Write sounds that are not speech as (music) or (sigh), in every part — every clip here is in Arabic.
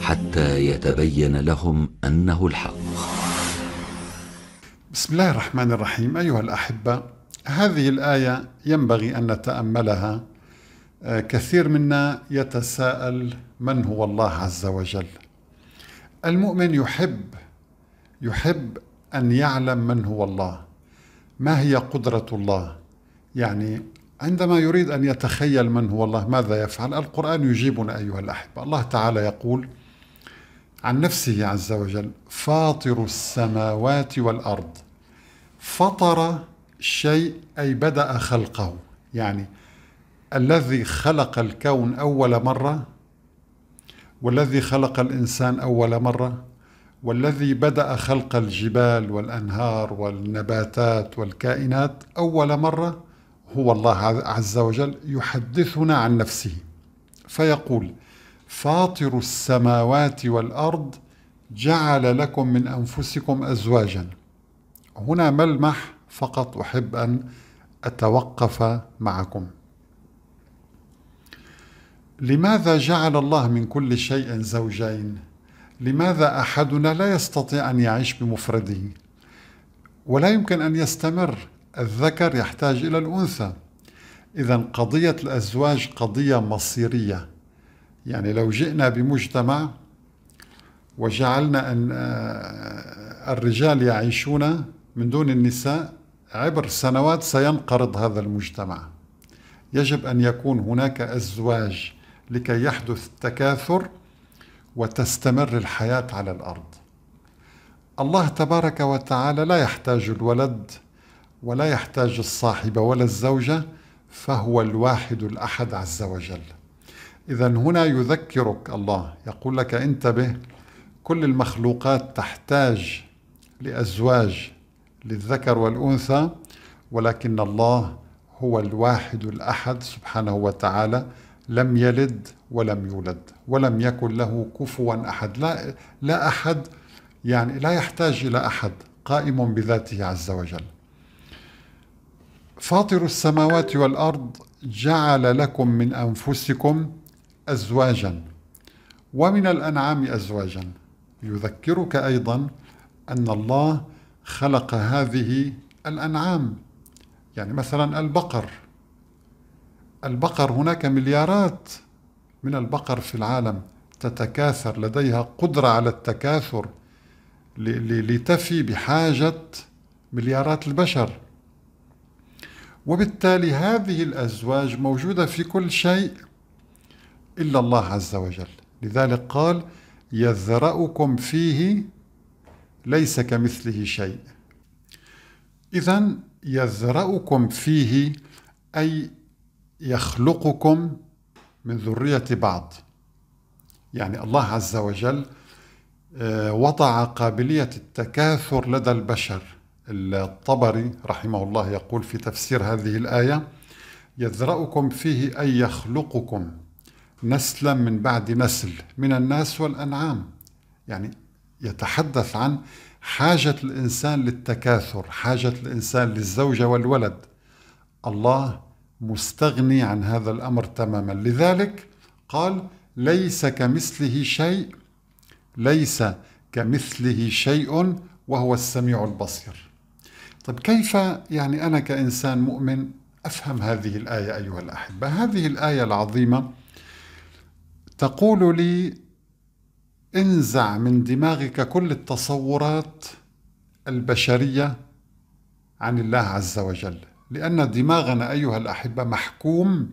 حتى يتبين لهم انه الحق. بسم الله الرحمن الرحيم ايها الاحبه هذه الايه ينبغي ان نتاملها آه، كثير منا يتساءل من هو الله عز وجل المؤمن يحب يحب ان يعلم من هو الله ما هي قدره الله يعني عندما يريد أن يتخيل من هو الله ماذا يفعل القرآن يجيبنا أيها الأحبة الله تعالى يقول عن نفسه عز وجل فاطر السماوات والأرض فطر شيء أي بدأ خلقه يعني الذي خلق الكون أول مرة والذي خلق الإنسان أول مرة والذي بدأ خلق الجبال والأنهار والنباتات والكائنات أول مرة هو الله عز وجل يحدثنا عن نفسه فيقول فاطر السماوات والارض جعل لكم من انفسكم ازواجا هنا ملمح فقط احب ان اتوقف معكم لماذا جعل الله من كل شيء زوجين لماذا احدنا لا يستطيع ان يعيش بمفرده ولا يمكن ان يستمر الذكر يحتاج إلى الأنثى إذا قضية الأزواج قضية مصيرية يعني لو جئنا بمجتمع وجعلنا أن آه، الرجال يعيشون من دون النساء عبر سنوات سينقرض هذا المجتمع يجب أن يكون هناك أزواج لكي يحدث التكاثر وتستمر الحياة على الأرض الله تبارك وتعالى لا يحتاج الولد ولا يحتاج الصاحب ولا الزوجة فهو الواحد الأحد عز وجل إذا هنا يذكرك الله يقول لك انتبه كل المخلوقات تحتاج لأزواج للذكر والأنثى ولكن الله هو الواحد الأحد سبحانه وتعالى لم يلد ولم يولد ولم يكن له كفوا أحد لا, لا أحد يعني لا يحتاج إلى أحد قائم بذاته عز وجل فاطر السماوات والارض جعل لكم من انفسكم ازواجا ومن الانعام ازواجا يذكرك ايضا ان الله خلق هذه الانعام يعني مثلا البقر البقر هناك مليارات من البقر في العالم تتكاثر لديها قدره على التكاثر لتفي بحاجه مليارات البشر وبالتالي هذه الأزواج موجودة في كل شيء إلا الله عز وجل لذلك قال يذرأكم فيه ليس كمثله شيء إذا يذرأكم فيه أي يخلقكم من ذرية بعض يعني الله عز وجل آه، وضع قابلية التكاثر لدى البشر الطبري رحمه الله يقول في تفسير هذه الآية يذرأكم فيه أن يخلقكم نسلا من بعد نسل من الناس والأنعام يعني يتحدث عن حاجة الإنسان للتكاثر حاجة الإنسان للزوجة والولد الله مستغني عن هذا الأمر تماما لذلك قال ليس كمثله شيء ليس كمثله شيء وهو السميع البصير طيب كيف يعني أنا كإنسان مؤمن أفهم هذه الآية أيها الأحبة هذه الآية العظيمة تقول لي انزع من دماغك كل التصورات البشرية عن الله عز وجل لأن دماغنا أيها الأحبة محكوم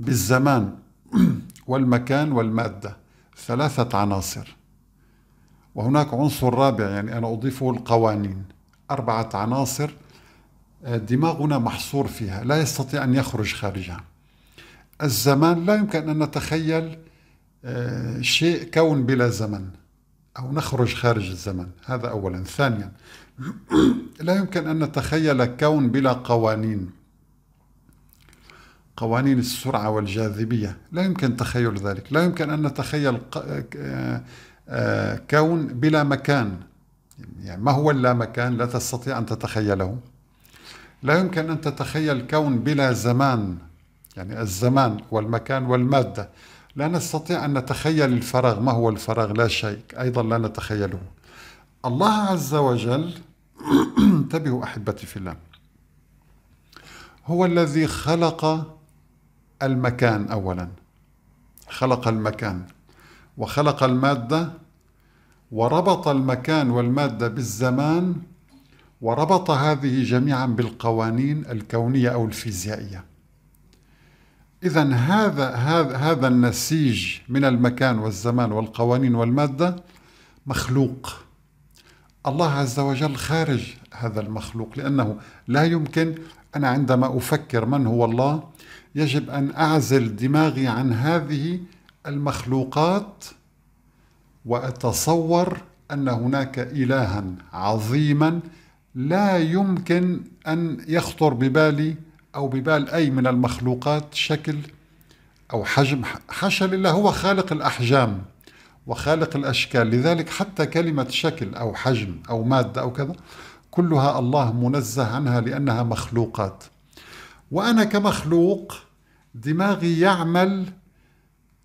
بالزمان (clears throat) والمكان والمادة ثلاثة عناصر وهناك عنصر رابع يعني أنا أضيفه القوانين أربعة عناصر آه، دماغنا محصور فيها لا يستطيع أن يخرج خارجها الزمان لا يمكن أن نتخيل آه، شيء كون بلا زمن أو نخرج خارج الزمن هذا أولا ثانيا (clears throat) لا يمكن أن نتخيل كون بلا قوانين قوانين السرعة والجاذبية لا يمكن تخيل ذلك لا يمكن أن نتخيل آه، كون بلا مكان يعني ما هو اللامكان لا تستطيع أن تتخيله لا يمكن أن تتخيل كون بلا زمان يعني الزمان والمكان والمادة لا نستطيع أن نتخيل الفراغ ما هو الفراغ لا شيء أيضا لا نتخيله الله عز وجل (clears throat) انتبهوا أحبتي في الله هو الذي خلق المكان أولا خلق المكان وخلق المادة وربط المكان والمادة بالزمان وربط هذه جميعا بالقوانين الكونية أو الفيزيائية إذا هذا هذا النسيج من المكان والزمان والقوانين والمادة مخلوق الله عز وجل خارج هذا المخلوق لأنه لا يمكن أنا عندما أفكر من هو الله يجب أن أعزل دماغي عن هذه المخلوقات واتصور ان هناك الها عظيما لا يمكن ان يخطر ببالي او ببال اي من المخلوقات شكل او حجم حاشا لله هو خالق الاحجام وخالق الاشكال لذلك حتى كلمه شكل او حجم او ماده او كذا كلها الله منزه عنها لانها مخلوقات وانا كمخلوق دماغي يعمل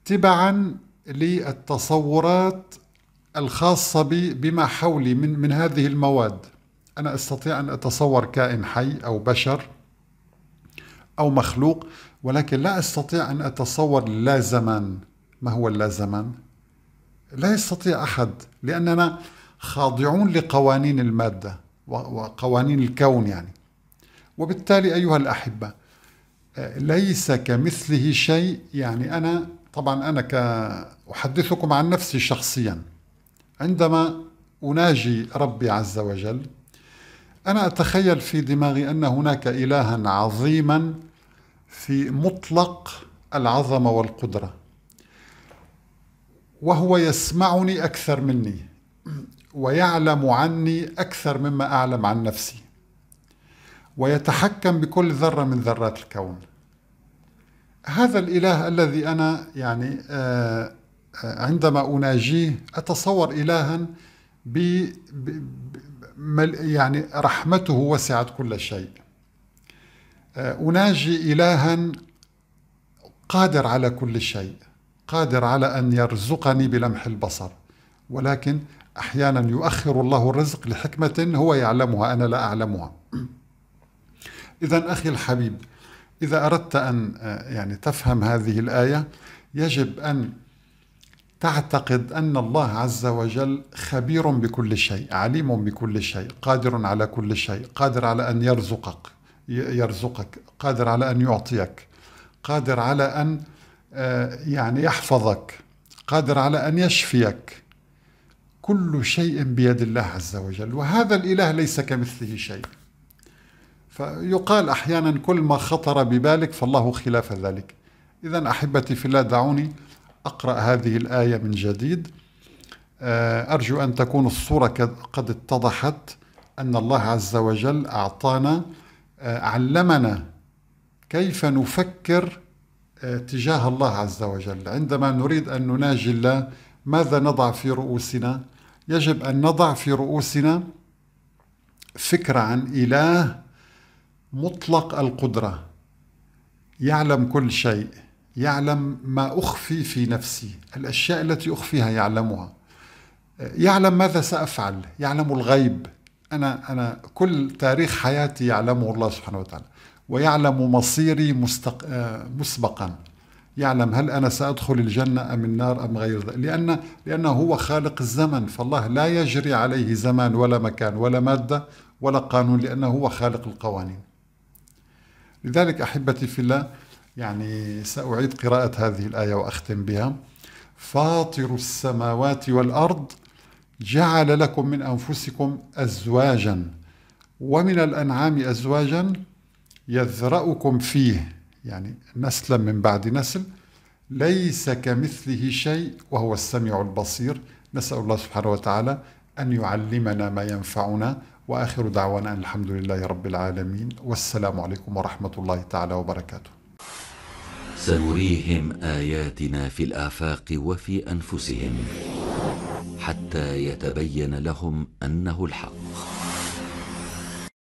تبعا للتصورات الخاصة بما حولي من من هذه المواد أنا أستطيع أن أتصور كائن حي أو بشر أو مخلوق ولكن لا أستطيع أن أتصور لا زمن ما هو لا زمن؟ لا يستطيع أحد لأننا خاضعون لقوانين المادة وقوانين الكون يعني وبالتالي أيها الأحبة آه، ليس كمثله شيء يعني أنا طبعا أنا أحدثكم عن نفسي شخصيا عندما أناجي ربي عز وجل أنا أتخيل في دماغي أن هناك إلها عظيما في مطلق العظمة والقدرة وهو يسمعني أكثر مني ويعلم عني أكثر مما أعلم عن نفسي ويتحكم بكل ذرة من ذرات الكون هذا الإله الذي أنا يعني آه، آه، عندما أناجيه أتصور إلها ب يعني رحمته وسعت كل شيء آه، أناجي إلها قادر على كل شيء قادر على أن يرزقني بلمح البصر ولكن أحيانا يؤخر الله الرزق لحكمة هو يعلمها أنا لا أعلمها إذا أخي الحبيب إذا أردت أن آه، يعني تفهم هذه الآية يجب أن تعتقد أن الله عز وجل خبير بكل شيء عليم بكل شيء قادر على كل شيء قادر على أن يرزقك يرزقك قادر على أن يعطيك قادر على أن آه، يعني يحفظك قادر على أن يشفيك كل شيء بيد الله عز وجل وهذا الإله ليس كمثله شيء فيقال أحيانا كل ما خطر ببالك فالله خلاف ذلك إذا أحبتي في الله دعوني أقرأ هذه الآية من جديد آه، أرجو أن تكون الصورة قد اتضحت أن الله عز وجل أعطانا آه، علمنا كيف نفكر آه، تجاه الله عز وجل عندما نريد أن نناجي الله ماذا نضع في رؤوسنا يجب أن نضع في رؤوسنا فكرة عن إله مطلق القدرة يعلم كل شيء يعلم ما أخفي في نفسي الأشياء التي أخفيها يعلمها يعلم ماذا سأفعل يعلم الغيب أنا أنا كل تاريخ حياتي يعلمه الله سبحانه وتعالى ويعلم مصيري مستق... آه، مسبقا يعلم هل أنا سأدخل الجنة أم النار أم غير ذلك لأن لأنه هو خالق الزمن فالله لا يجري عليه زمان ولا مكان ولا مادة ولا قانون لأنه هو خالق القوانين لذلك أحبتي في الله يعني سأعيد قراءة هذه الآية وأختم بها فاطر السماوات والأرض جعل لكم من أنفسكم أزواجا ومن الأنعام أزواجا يذرأكم فيه يعني نسلا من بعد نسل ليس كمثله شيء وهو السميع البصير نسأل الله سبحانه وتعالى أن يعلمنا ما ينفعنا واخر دعوانا ان الحمد لله رب العالمين والسلام عليكم ورحمه الله تعالى وبركاته. سنريهم اياتنا في الافاق وفي انفسهم حتى يتبين لهم انه الحق.